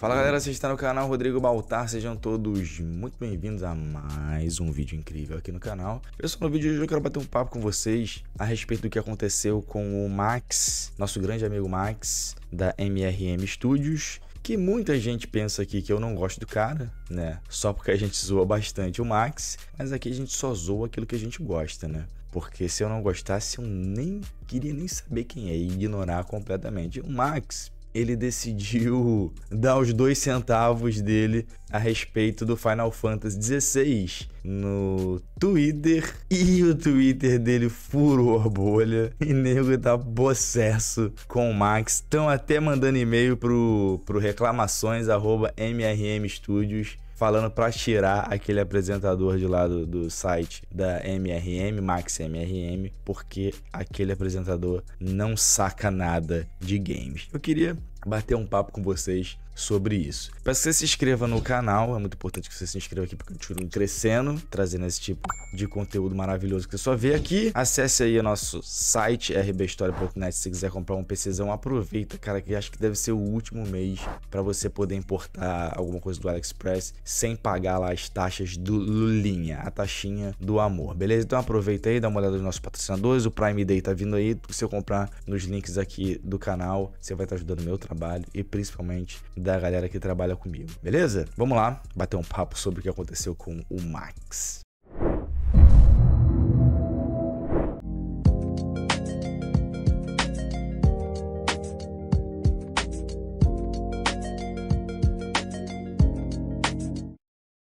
Fala galera, você está no canal Rodrigo Baltar, sejam todos muito bem-vindos a mais um vídeo incrível aqui no canal. Pessoal, no vídeo de hoje eu quero bater um papo com vocês a respeito do que aconteceu com o Max, nosso grande amigo Max, da MRM Studios, que muita gente pensa aqui que eu não gosto do cara, né? Só porque a gente zoa bastante o Max, mas aqui a gente só zoa aquilo que a gente gosta, né? Porque se eu não gostasse, eu nem queria nem saber quem é e ignorar completamente. O Max, ele decidiu dar os dois centavos dele a respeito do Final Fantasy XVI no Twitter. E o Twitter dele furou a bolha. E nego tá possesso com o Max. Estão até mandando e-mail pro, pro reclamações arroba MRM Studios falando para tirar aquele apresentador de lá do, do, site da MRM, Max MRM, porque aquele apresentador não saca nada de games. Eu queria bater um papo com vocês sobre isso. Peço que você se inscreva no canal, é muito importante que você se inscreva aqui porque eu continuo crescendo, trazendo esse tipo de conteúdo maravilhoso que você só vê aqui. Acesse aí o nosso site rbhistoria.net se quiser comprar um PCzão, aproveita, cara, que acho que deve ser o último mês para você poder importar alguma coisa do AliExpress sem pagar lá as taxas do Lulinha, a taxinha do amor, beleza? Então aproveita aí, dá uma olhada nos nossos patrocinadores, o Prime Day tá vindo aí, se eu comprar nos links aqui do canal, você vai estar tá ajudando o meu trabalho e principalmente da galera que trabalha comigo, beleza? Vamos lá bater um papo sobre o que aconteceu com o Max.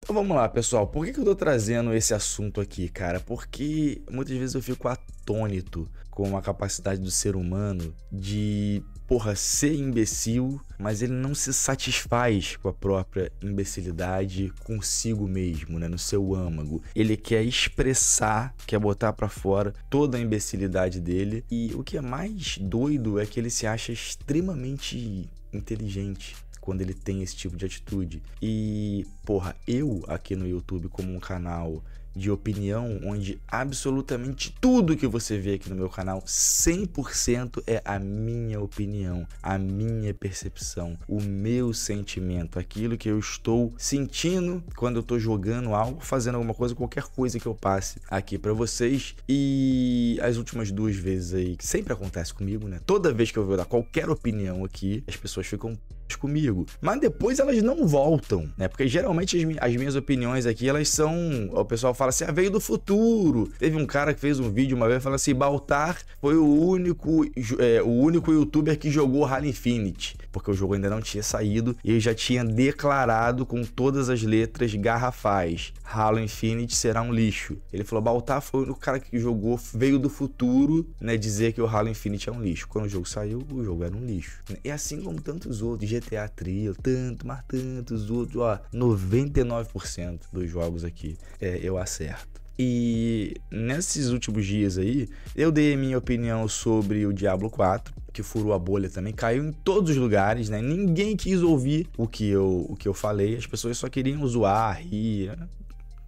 Então vamos lá, pessoal. Por que, que eu tô trazendo esse assunto aqui, cara? Porque muitas vezes eu fico atônito com a capacidade do ser humano de porra, ser imbecil, mas ele não se satisfaz com a própria imbecilidade consigo mesmo, né, no seu âmago. Ele quer expressar, quer botar para fora toda a imbecilidade dele. E o que é mais doido é que ele se acha extremamente inteligente quando ele tem esse tipo de atitude. E, porra, eu aqui no YouTube como um canal de opinião, onde absolutamente tudo que você vê aqui no meu canal, 100% é a minha opinião, a minha percepção, o meu sentimento, aquilo que eu estou sentindo quando eu estou jogando algo, fazendo alguma coisa, qualquer coisa que eu passe aqui para vocês. E as últimas duas vezes aí, que sempre acontece comigo, né? Toda vez que eu vou dar qualquer opinião aqui, as pessoas ficam comigo. Mas depois elas não voltam, né? Porque geralmente as, as, minhas opiniões aqui, elas são. O pessoal fala assim, ah, veio do futuro. Teve um cara que fez um vídeo uma vez falando assim: Baltar foi o único, é, o único youtuber que jogou Halo Infinite. Porque o jogo ainda não tinha saído e eu já tinha declarado com todas as letras garrafais: Halo Infinite será um lixo. Ele falou: Baltar foi o único cara que jogou, veio do futuro, né? Dizer que o Halo Infinite é um lixo. Quando o jogo saiu, o jogo era um lixo. E assim como tantos outros GTA Trio, tanto, mas tantos outros, ó, 99% dos jogos aqui é, eu acerto. E nesses últimos dias aí, eu dei a minha opinião sobre o Diablo 4, que furou a bolha também, caiu em todos os lugares, né? Ninguém quis ouvir o que eu, o que eu falei, as pessoas só queriam zoar, rir,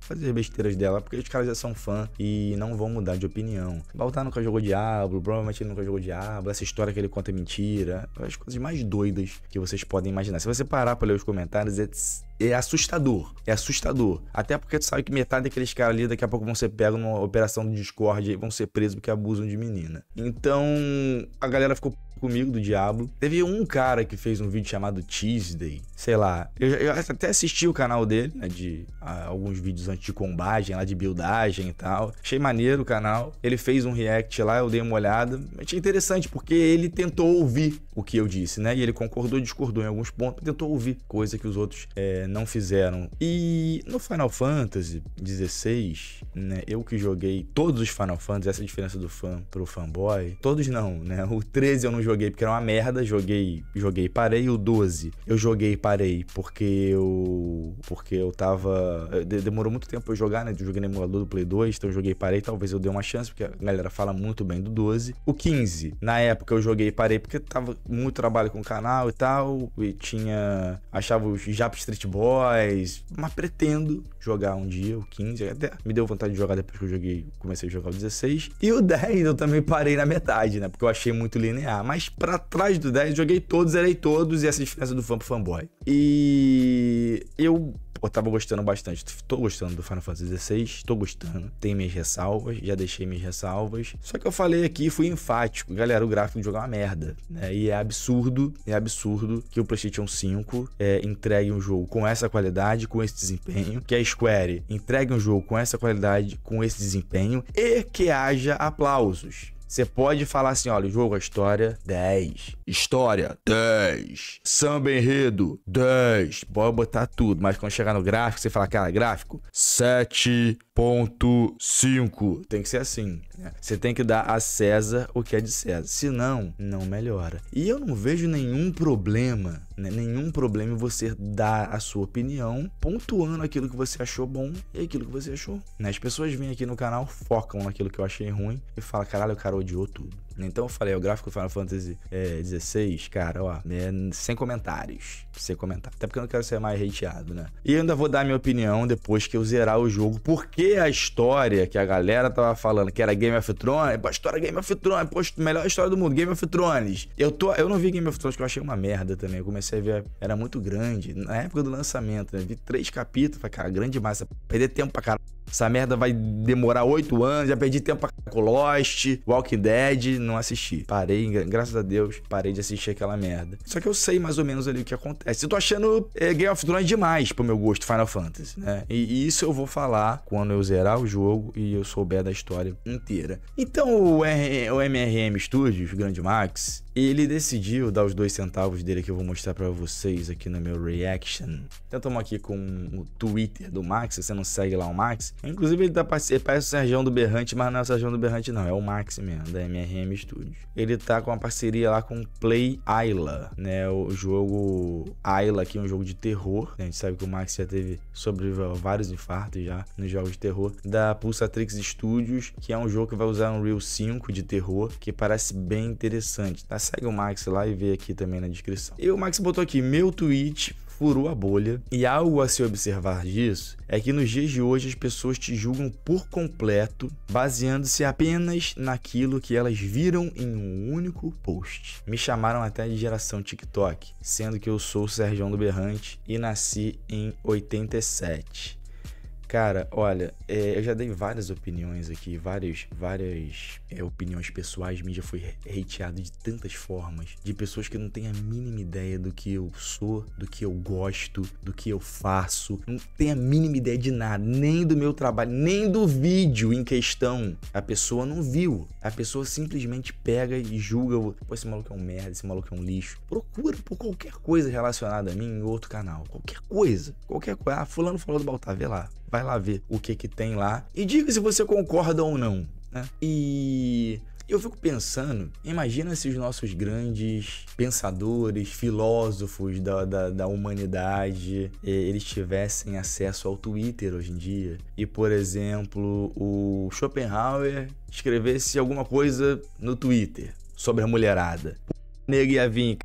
fazer as besteiras dela, porque os caras já são fã e não vão mudar de opinião. Baltar nunca jogou Diablo, provavelmente ele nunca jogou Diablo, essa história que ele conta é mentira, é as coisas mais doidas que vocês podem imaginar. Se você parar pra ler os comentários, é é assustador. É assustador. Até porque tu sabe que metade daqueles caras ali daqui a pouco vão ser pegos numa operação do Discord e vão ser presos porque abusam de menina. Então, a galera ficou comigo do diabo. Teve um cara que fez um vídeo chamado Tuesday, sei lá. Eu, eu até assisti o canal dele, né, de a, ah, alguns vídeos antes de combagem, lá de buildagem e tal. Achei maneiro o canal. Ele fez um react lá, eu dei uma olhada. Achei interessante porque ele tentou ouvir o que eu disse, né? E ele concordou, discordou em alguns pontos, tentou ouvir coisa que os outros é, não fizeram. E no Final Fantasy XVI, né? Eu que joguei todos os Final Fantasy, essa é a diferença do fã pro fanboy. Todos não, né? O 13 eu não joguei porque era uma merda, joguei, joguei, parei. O 12 eu joguei, parei porque eu porque eu tava demorou muito tempo pra eu jogar, né? Eu joguei no emulador do Play 2, então eu joguei, parei, talvez eu dê uma chance porque a galera fala muito bem do 12. O 15, na época eu joguei, parei porque tava muito trabalho com o canal e tal. E tinha. Achava os Jap Street Boys. Mas pretendo jogar um dia, o 15. Até me deu vontade de jogar depois que eu joguei. Comecei a jogar o 16. E o 10 eu também parei na metade, né? Porque eu achei muito linear. Mas para trás do 10, joguei todos, zerei todos. E essa diferença do fã pro fanboy. E eu eu tava gostando bastante. Tô gostando do Final Fantasy XVI, tô gostando. Tem minhas ressalvas, já deixei minhas ressalvas. Só que eu falei aqui, fui enfático. Galera, o gráfico de jogo é uma merda. Né? E é absurdo, é absurdo que o PlayStation 5 é, entregue um jogo com essa qualidade, com esse desempenho. Que a Square entregue um jogo com essa qualidade, com esse desempenho. E que haja aplausos. Você pode falar assim, olha, o jogo, a história, 10. História, 10. Samba enredo, 10. Pode botar tudo, mas quando chegar no gráfico, você fala, cara, gráfico, 7.5. Tem que ser assim, né? Você tem que dar a César o que é de César, senão não melhora. E eu não vejo nenhum problema né? Nenhum problema você dar a sua opinião, pontuando aquilo que você achou bom e aquilo que você achou. Né? As pessoas vêm aqui no canal, focam naquilo que eu achei ruim e falam, caralho, o cara odiou tudo. Então eu falei, o gráfico do Final Fantasy XVI, é, cara, ó, né, sem comentários. Sem comentar. Até porque eu não quero ser mais hateado, né? E ainda vou dar minha opinião depois que eu zerar o jogo. Porque a história que a galera tava falando, que era Game of Thrones, pô, história é Game of Thrones, pô, melhor história do mundo, Game of Thrones. Eu, tô, eu não vi Game of Thrones, que eu achei uma merda também. Eu comecei a ver, era muito grande. Na época do lançamento, né? Vi três capítulos, falei, cara, grande massa. Perder tempo pra caralho. Essa merda vai demorar oito anos, já perdi tempo pra Lost, Walking Dead, não assisti. Parei, graças a Deus, parei de assistir aquela merda. Só que eu sei mais ou menos ali o que acontece. Eu tô achando é, Game of Thrones demais pro meu gosto Final Fantasy, né? E, e isso eu vou falar quando eu zerar o jogo e eu souber da história inteira. Então o, R, o MRM Studios, Grande Max, ele decidiu dar os dois centavos dele que eu vou mostrar para vocês aqui no meu reaction. Então estamos aqui com o Twitter do Max, se você não segue lá o Max. Inclusive ele tá parece o Sergião do Berrante, mas não é o Sergião do Berrante não, é o Max mesmo, da MRM Studios. Ele tá com uma parceria lá com Play Isla, né, o jogo Isla que é um jogo de terror. A gente sabe que o Max já teve sobreviveu vários infartos já nos jogos de terror da Pulsatrix Studios, que é um jogo que vai usar um Unreal 5 de terror, que parece bem interessante. Tá segue o Max lá e vê aqui também na descrição. E o Max botou aqui, meu tweet furou a bolha. E algo a se observar disso é que nos dias de hoje as pessoas te julgam por completo, baseando-se apenas naquilo que elas viram em um único post. Me chamaram até de geração TikTok, sendo que eu sou o Sérgio do Berrante e nasci em 87. Cara, olha, é, eu já dei várias opiniões aqui, várias, várias é, opiniões pessoais. Me já fui hateado de tantas formas, de pessoas que não têm a mínima ideia do que eu sou, do que eu gosto, do que eu faço. Não tem a mínima ideia de nada, nem do meu trabalho, nem do vídeo em questão. A pessoa não viu. A pessoa simplesmente pega e julga: pô, esse maluco é um merda, esse maluco é um lixo. Procura por qualquer coisa relacionada a mim em outro canal. Qualquer coisa. Qualquer coisa. Ah, fulano falou do Baltá, vê lá vai lá ver o que que tem lá e diga se você concorda ou não. Né? E eu fico pensando, imagina se os nossos grandes pensadores, filósofos da, da, da, humanidade, eles tivessem acesso ao Twitter hoje em dia. E, por exemplo, o Schopenhauer escrevesse alguma coisa no Twitter sobre a mulherada. O nego ia vir,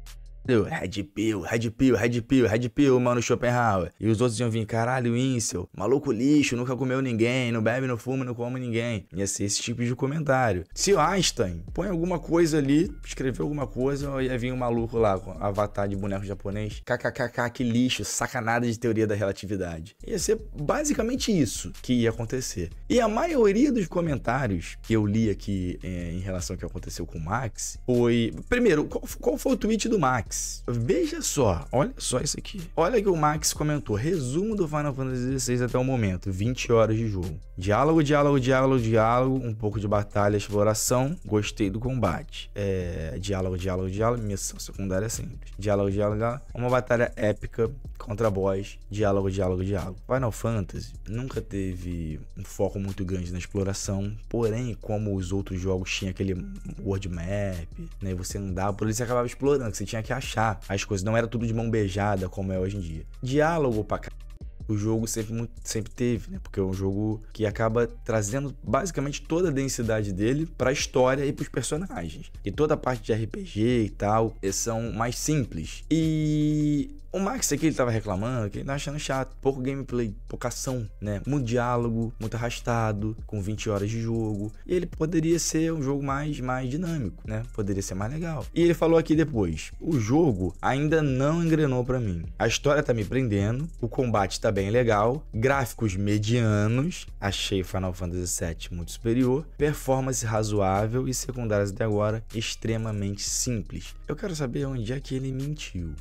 Red Pill, Red Pill, Red Pill, Red Pill, mano, Schopenhauer. E os outros iam vir, caralho, Incel, maluco lixo, nunca comeu ninguém, não bebe, não fuma, não come ninguém. Ia assim, ser esse tipo de comentário. Se o Einstein põe alguma coisa ali, escreveu alguma coisa, ia vir um maluco lá com avatar de boneco japonês. KKKK, que lixo, sacanada de teoria da relatividade. Ia ser basicamente isso que ia acontecer. E a maioria dos comentários que eu li aqui é, em relação ao que aconteceu com o Max foi. Primeiro, qual, qual foi o tweet do Max? Veja só, olha só isso aqui. Olha que o Max comentou. Resumo do Final Fantasy XVI até o momento. 20 horas de jogo. Diálogo, diálogo, diálogo, diálogo. Um pouco de batalha, exploração. Gostei do combate. É, diálogo, diálogo, diálogo. Missão secundária é simples. Diálogo, diálogo, diálogo. Uma batalha épica contra boss. Diálogo, diálogo, diálogo. Final Fantasy nunca teve um foco muito grande na exploração. Porém, como os outros jogos tinham aquele world map, né? Você andava por ele, você acabava explorando. Você tinha que achar as coisas, não era tudo de mão beijada como é hoje em dia. Diálogo pra caralho o jogo sempre, sempre teve, né? Porque é um jogo que acaba trazendo basicamente toda a densidade dele para a história e para os personagens. E toda a parte de RPG e tal são mais simples. E o Max aqui, ele tava reclamando que ele tá achando chato. Pouco gameplay, pouca ação, né? Muito diálogo, muito arrastado, com 20 horas de jogo. E ele poderia ser um jogo mais, mais dinâmico, né? Poderia ser mais legal. E ele falou aqui depois, o jogo ainda não engrenou para mim. A história tá me prendendo, o combate tá bem legal, gráficos medianos, achei Final Fantasy VII muito superior, performance razoável e secundárias até agora extremamente simples. Eu quero saber onde é que ele mentiu.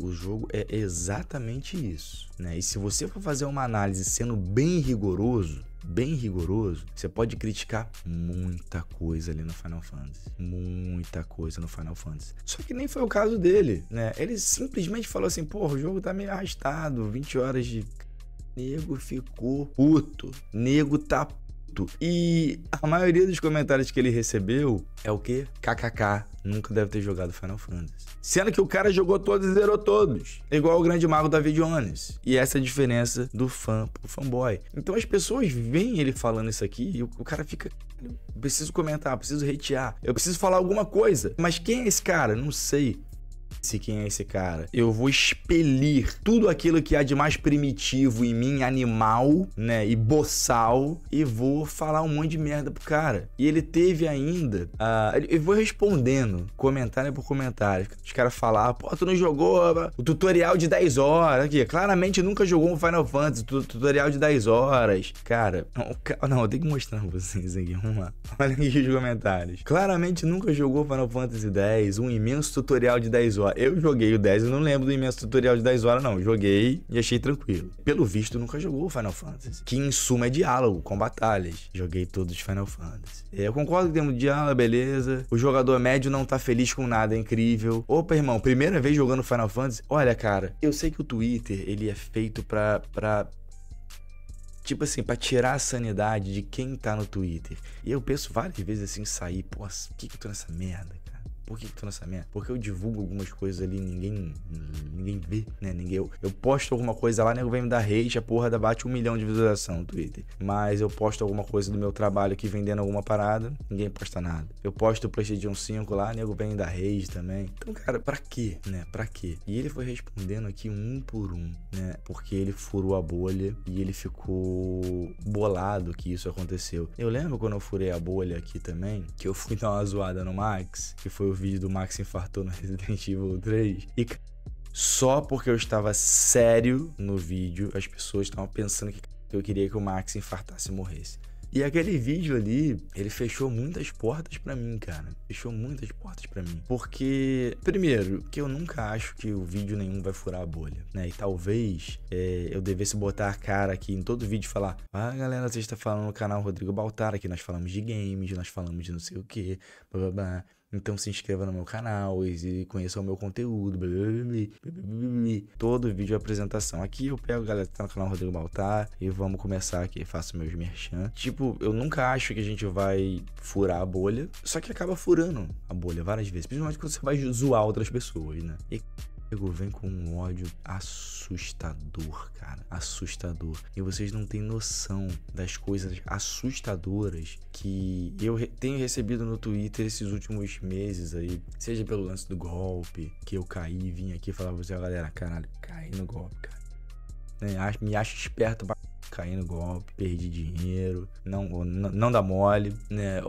O jogo é exatamente isso, né? E se você for fazer uma análise sendo bem rigoroso, bem rigoroso, você pode criticar muita coisa ali no Final Fantasy, muita coisa no Final Fantasy. Só que nem foi o caso dele, né? Ele simplesmente falou assim: "Pô, o jogo tá meio arrastado, 20 horas de Nego ficou puto. Nego tá puto. E a maioria dos comentários que ele recebeu é o quê? KKK, nunca deve ter jogado Final Fantasy. Sendo que o cara jogou todos e zerou todos. Igual o grande mago David Jones. E essa é a diferença do fã pro fanboy. Então as pessoas veem ele falando isso aqui e o, cara fica. Preciso comentar, preciso hatear, eu preciso falar alguma coisa. Mas quem é esse cara? Não sei se quem é esse cara. Eu vou expelir tudo aquilo que há de mais primitivo em mim, animal, né, e boçal, e vou falar um monte de merda pro cara. E ele teve ainda, uh, eu vou respondendo, comentário por comentário. Os caras falaram, pô, tu não jogou ah, o tutorial de 10 horas, aqui, claramente nunca jogou um Final Fantasy, tu, tutorial de 10 horas. Cara, não, não eu tenho que mostrar pra vocês aqui, vamos lá. Olha aqui os comentários. Claramente nunca jogou Final Fantasy 10, um imenso tutorial de 10 horas eu joguei o 10, eu não lembro do imenso tutorial de 10 horas, não. Joguei e achei tranquilo. Pelo visto, nunca jogou Final Fantasy. Que em suma é diálogo, com batalhas. Joguei todos os Final Fantasy. É, eu concordo que tem diálogo, ah, beleza. O jogador médio não tá feliz com nada, é incrível. Opa, irmão, primeira vez jogando Final Fantasy. Olha, cara, eu sei que o Twitter, ele é feito pra. pra tipo assim, para tirar a sanidade de quem tá no Twitter. E eu penso várias vezes assim, sair, pô, por que que eu tô nessa merda? Por que, que tu nessa merda? Porque eu divulgo algumas coisas ali, ninguém ninguém vê, né? Ninguém, eu, eu posto alguma coisa lá, nego vem me dar hate, a porra da bate um milhão de visualização no Twitter. Mas eu posto alguma coisa do meu trabalho aqui vendendo alguma parada, ninguém posta nada. Eu posto o PlayStation 5 lá, nego vem da hate também. Então, cara, pra quê, né? Pra quê? E ele foi respondendo aqui um por um, né? Porque ele furou a bolha e ele ficou bolado que isso aconteceu. Eu lembro quando eu furei a bolha aqui também, que eu fui dar uma zoada no Max, que foi o vídeo do Max infartou no Resident Evil 3. E só porque eu estava sério no vídeo, as pessoas estavam pensando que eu queria que o Max infartasse e morresse. E aquele vídeo ali, ele fechou muitas portas para mim, cara. Fechou muitas portas para mim. Porque, primeiro, que eu nunca acho que o vídeo nenhum vai furar a bolha, né? E talvez é, eu devesse botar a cara aqui em todo vídeo e falar: Ah, galera, você está falando no canal Rodrigo Baltar, aqui nós falamos de games, nós falamos de não sei o que, blá blá blá. Então se inscreva no meu canal e conheça o meu conteúdo. Blá, blá, blá, Todo vídeo é apresentação. Aqui eu pego a galera que tá no canal Rodrigo Baltar e vamos começar aqui. Faço meus merchan. Tipo, eu nunca acho que a gente vai furar a bolha, só que acaba furando a bolha várias vezes. Principalmente quando você vai zoar outras pessoas, né? E Diego vem com um ódio assustador, cara. Assustador. E vocês não têm noção das coisas assustadoras que eu re tenho recebido no Twitter esses últimos meses aí. Seja pelo lance do golpe, que eu caí, e vim aqui falar falava pra você, galera, caralho, caí no golpe, cara. Né, me acho esperto pra cair no golpe, perdi dinheiro, não, não, não dá mole, né?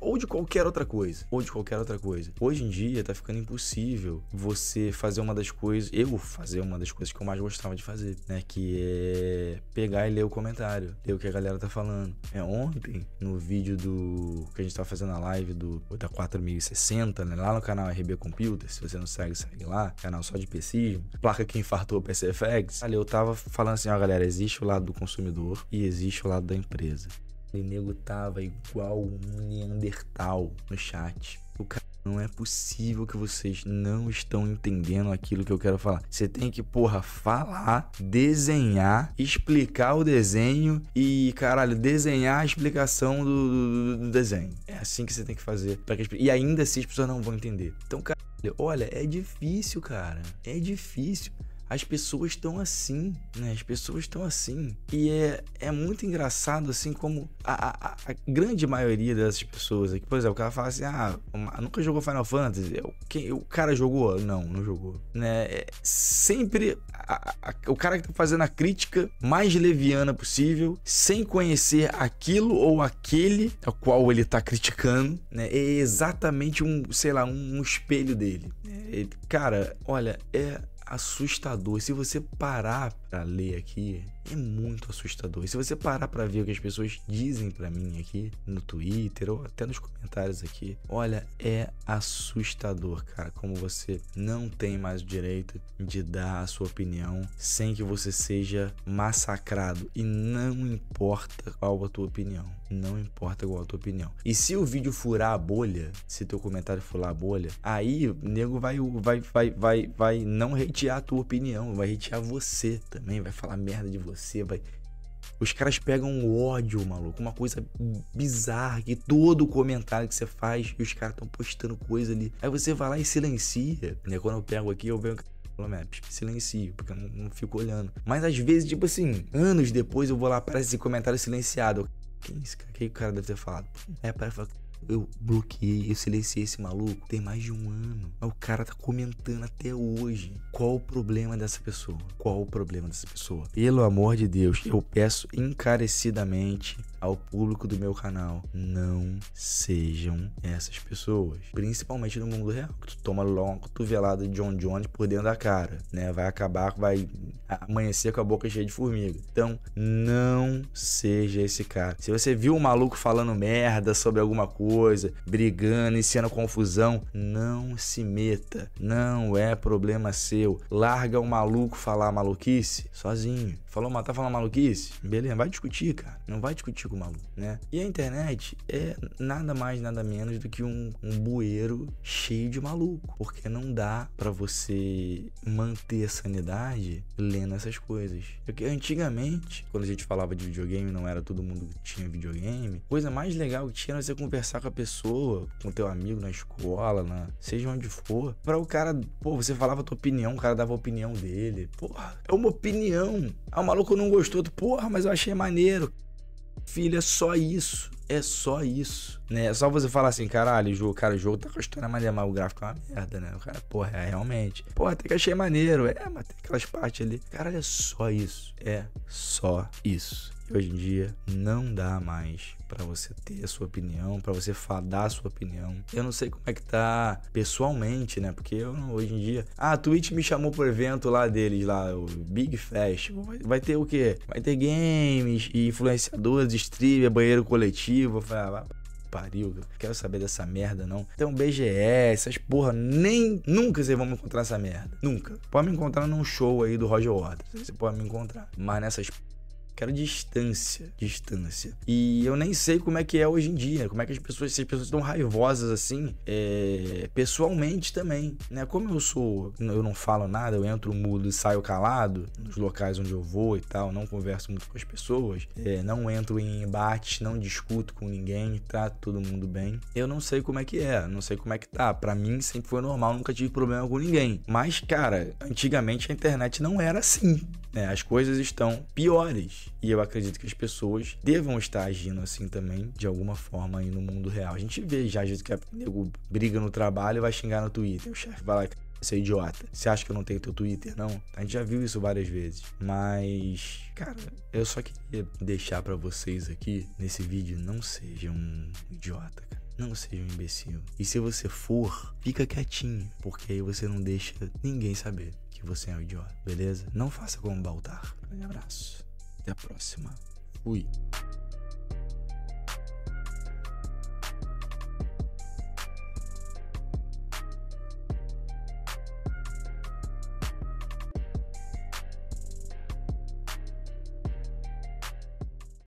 Ou, de qualquer outra coisa. Ou de qualquer outra coisa. Hoje em dia tá ficando impossível você fazer uma das coisas, eu fazer uma das coisas que eu mais gostava de fazer, né? Que é pegar e ler o comentário, ler o que a galera tá falando. É ontem, no vídeo do que a gente tava fazendo a live do da 4060, né? Lá no canal RB Computer, se você não segue, segue lá, canal só de PC, placa que infartou PCFX. Ali eu tava falando assim, ó, galera, existe o lado do consumidor consumidor e existe o lado da empresa. O nego tava igual um Neandertal no chat. O cara não é possível que vocês não estão entendendo aquilo que eu quero falar. Você tem que, porra, falar, desenhar, explicar o desenho e, caralho, desenhar a explicação do, do, do desenho. É assim que você tem que fazer. Que e ainda assim as pessoas não vão entender. Então, cara, olha, é difícil, cara. É difícil. As pessoas estão assim, né? As pessoas estão assim. E é, é muito engraçado, assim, como a, a, a grande maioria dessas pessoas aqui, por exemplo, o cara fala assim: ah, nunca jogou Final Fantasy? Eu, quem, o cara jogou? Não, não jogou. Né? É, sempre a, o cara que tá fazendo a crítica mais leviana possível, sem conhecer aquilo ou aquele ao qual ele tá criticando, né? É exatamente um, sei lá, um, um espelho dele. É, cara, olha, é assustador. Se você parar para ler aqui é muito assustador. E se você parar para ver o que as pessoas dizem para mim aqui no Twitter ou até nos comentários aqui, olha, é assustador, cara, como você não tem mais o direito de dar a sua opinião sem que você seja massacrado e não importa qual a tua opinião, não importa qual a tua opinião. E se o vídeo furar a bolha, se teu comentário furar a bolha, aí o nego vai vai vai vai vai não hatear a tua opinião, vai hatear você, tá? também, vai falar merda de você, vai. Os caras pegam ódio, maluco, uma coisa bizarra que todo comentário que você faz e os caras estão postando coisa ali. Aí você vai lá e silencia, né? Quando eu pego aqui, eu venho Silencio, porque eu não, não, fico olhando. Mas às vezes, tipo assim, anos depois eu vou lá, aparece esse comentário silenciado. Quem é esse cara? O que o cara deve ter falado? É, para eu bloqueei, eu silenciei esse maluco tem mais de um ano. O cara tá comentando até hoje. Qual o problema dessa pessoa? Qual o problema dessa pessoa? Pelo amor de Deus, eu peço encarecidamente ao público do meu canal, não sejam essas pessoas. Principalmente no mundo real, que tu toma logo cotovelada de John Jones por dentro da cara, né? Vai acabar, vai amanhecer com a boca cheia de formiga. Então, não seja esse cara. Se você viu um maluco falando merda sobre alguma coisa, brigando, iniciando confusão, não se meta. Não é problema seu. Larga o maluco falar maluquice sozinho falou, matar, tá falando maluquice? Beleza, vai discutir, cara. Não vai discutir com o maluco, né? E a internet é nada mais, nada menos do que um, um bueiro cheio de maluco. Porque não dá para você manter a sanidade lendo essas coisas. Porque antigamente, quando a gente falava de videogame, não era todo mundo que tinha videogame. Coisa mais legal que tinha era você conversar com a pessoa, com teu amigo na escola, na, seja onde for. Pra o cara, pô, você falava a tua opinião, o cara dava a opinião dele. Porra, é uma opinião. Ah, o maluco não gostou. Porra, mas eu achei maneiro. Filha, é só isso. É só isso. Né? É só você falar assim, caralho, jogo, cara, o jogo tá custando maneira, mas o gráfico é uma merda, né? O cara, porra, é realmente. Porra, até que achei maneiro. É, mas tem aquelas partes ali. Caralho, é só isso. É só isso hoje em dia não dá mais para você ter a sua opinião, para você fadar a sua opinião. Eu não sei como é que tá pessoalmente, né? Porque eu hoje em dia, ah, a Twitch me chamou pro evento lá deles lá, o Big Fest. Vai, vai ter o quê? Vai ter games e influenciadores, streamer, banheiro coletivo, eu falei, ah, pariu, quero saber dessa merda, não. Tem então, um BGS, essas porra, nem. Nunca vocês vão me encontrar essa merda. Nunca. Pode me encontrar num show aí do Roger Waters. Você pode me encontrar. Mas nessas Quero distância, distância. E eu nem sei como é que é hoje em dia, né? como é que as pessoas, se as pessoas estão raivosas assim, é, pessoalmente também, né? Como eu sou, eu não falo nada, eu entro mudo e saio calado nos locais onde eu vou e tal, não converso muito com as pessoas, é, não entro em embate, não discuto com ninguém, trato todo mundo bem. Eu não sei como é que é, não sei como é que tá. Para mim sempre foi normal, nunca tive problema com ninguém. Mas cara, antigamente a internet não era assim. Né? as coisas estão piores. E eu acredito que as pessoas devam estar agindo assim também, de alguma forma, aí no mundo real. A gente vê já, às vezes, que nego briga no trabalho e vai xingar no Twitter. O chefe vai lá você é idiota. Você acha que eu não tenho teu Twitter, não? A gente já viu isso várias vezes. Mas, cara, eu só queria deixar para vocês aqui nesse vídeo: não seja um idiota, cara. Não seja um imbecil. E se você for, fica quietinho, porque aí você não deixa ninguém saber que você é um idiota, beleza? Não faça como Baltar. Um abraço. Até a próxima. Fui.